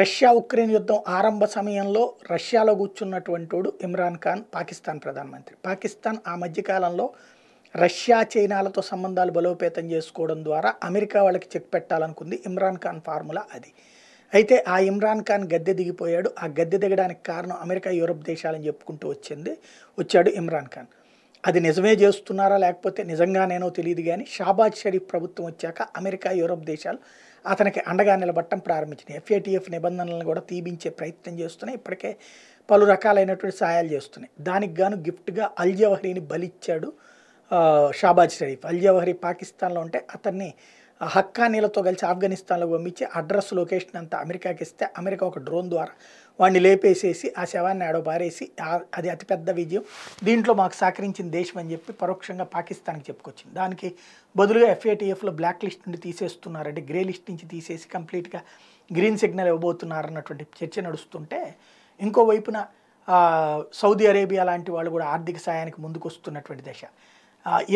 Russia Ukraine యుద్ధం ఆరంభ సమయంలో రష్యాలో కూర్చున్నటువంటి వాడు ఇమ్రాన్ ఖాన్ పాకిస్తాన్ ప్రధానమంత్రి పాకిస్తాన్ ఆ మధ్యకాలంలో రష్యా చైనాలతో సంబంధాలు బలోపేతం చేసుకోవడం ద్వారా అమెరికా వాళ్ళకి చెక్ పెట్టాలనుకుంది ఇమ్రాన్ ఖాన్ ఫార్ములా అది అయితే ఆ ఇమ్రాన్ ఖాన్ గద్దె దిగిపోయాడు ఆ గద్దె దిగడానికి కారణం అమెరికా యూరప్ దేశాలని చెప్పుకుంటూ వచ్చింది వచ్చాడు ఇమ్రాన్ ఖాన్ అది నిజమే చేస్తున్నారా లేకపోతే నిజంగా నేనో తెలియదు కానీ షాబాజ్ షరీఫ్ ప్రభుత్వం వచ్చాక అమెరికా యూరోప్ దేశాలు అతనికి అండగా నిలబట్టం ప్రారంభించినాయి ఎఫ్ఏటిఎఫ్ నిబంధనలను కూడా తీపించే ప్రయత్నం చేస్తున్నాయి ఇప్పటికే పలు రకాలైనటువంటి సాయాలు చేస్తున్నాయి దానికి గాను గిఫ్ట్గా అల్ జవహరీని బలిచ్చాడు షాబాజ్ షరీఫ్ అల్ జవహరీ పాకిస్తాన్లో ఉంటే అతన్ని హక్కానీలతో కలిసి ఆఫ్ఘనిస్తాన్లోకి పంపించి అడ్రస్ లొకేషన్ అంతా అమెరికాకి ఇస్తే అమెరికా ఒక డ్రోన్ ద్వారా వాడిని లేపేసేసి ఆ శవాన్ని ఆడో పారేసి అది అతిపెద్ద విజయం దీంట్లో మాకు సహకరించిన దేశం అని చెప్పి పరోక్షంగా పాకిస్తాన్కి చెప్పుకొచ్చింది దానికి బదులుగా ఎఫ్ఏటీఎఫ్లో బ్లాక్ లిస్ట్ నుండి తీసేస్తున్నారంటే గ్రే లిస్ట్ నుంచి తీసేసి కంప్లీట్గా గ్రీన్ సిగ్నల్ ఇవ్వబోతున్నారు అన్నటువంటి చర్చ నడుస్తుంటే ఇంకోవైపున సౌదీ అరేబియా లాంటి వాళ్ళు కూడా ఆర్థిక సాయానికి ముందుకు వస్తున్నటువంటి దశ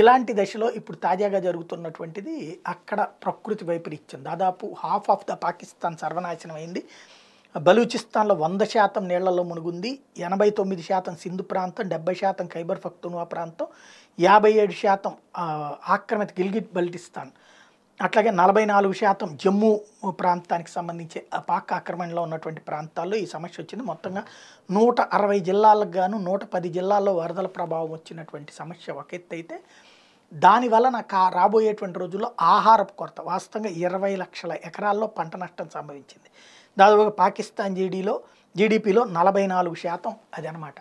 ఇలాంటి దశలో ఇప్పుడు తాజాగా జరుగుతున్నటువంటిది అక్కడ ప్రకృతి వైపరీత్యం దాదాపు హాఫ్ ఆఫ్ ద పాకిస్తాన్ సర్వనాశనం అయింది బలూచిస్తాన్లో వంద శాతం నీళ్లలో మునిగుంది ఎనభై తొమ్మిది శాతం సింధు ప్రాంతం డెబ్బై శాతం ఖైబర్ ఫక్తునువా ప్రాంతం యాభై ఏడు శాతం ఆక్రమిత గిల్గిట్ బల్టిస్తాన్ అట్లాగే నలభై నాలుగు శాతం జమ్మూ ప్రాంతానికి సంబంధించి పాక్ ఆక్రమణలో ఉన్నటువంటి ప్రాంతాల్లో ఈ సమస్య వచ్చింది మొత్తంగా నూట అరవై జిల్లాలకు గాను నూట పది జిల్లాల్లో వరదల ప్రభావం వచ్చినటువంటి సమస్య ఒక ఎత్తు అయితే దానివల్ల నాకు రాబోయేటువంటి రోజుల్లో ఆహారపు కొరత వాస్తవంగా ఇరవై లక్షల ఎకరాల్లో పంట నష్టం సంభవించింది దాదాపుగా పాకిస్తాన్ జీడీలో జీడిపిలో నలభై నాలుగు శాతం అదనమాట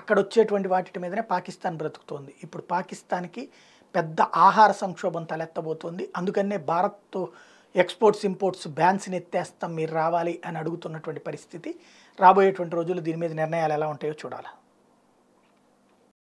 అక్కడ వచ్చేటువంటి వాటి మీదనే పాకిస్తాన్ బ్రతుకుతోంది ఇప్పుడు పాకిస్తాన్కి పెద్ద ఆహార సంక్షోభం తలెత్తబోతోంది అందుకనే భారత్ ఎక్స్పోర్ట్స్ ఇంపోర్ట్స్ బ్యాన్స్ని ఎత్తేస్తాం మీరు రావాలి అని అడుగుతున్నటువంటి పరిస్థితి రాబోయేటువంటి రోజులు దీని మీద నిర్ణయాలు ఎలా ఉంటాయో చూడాలి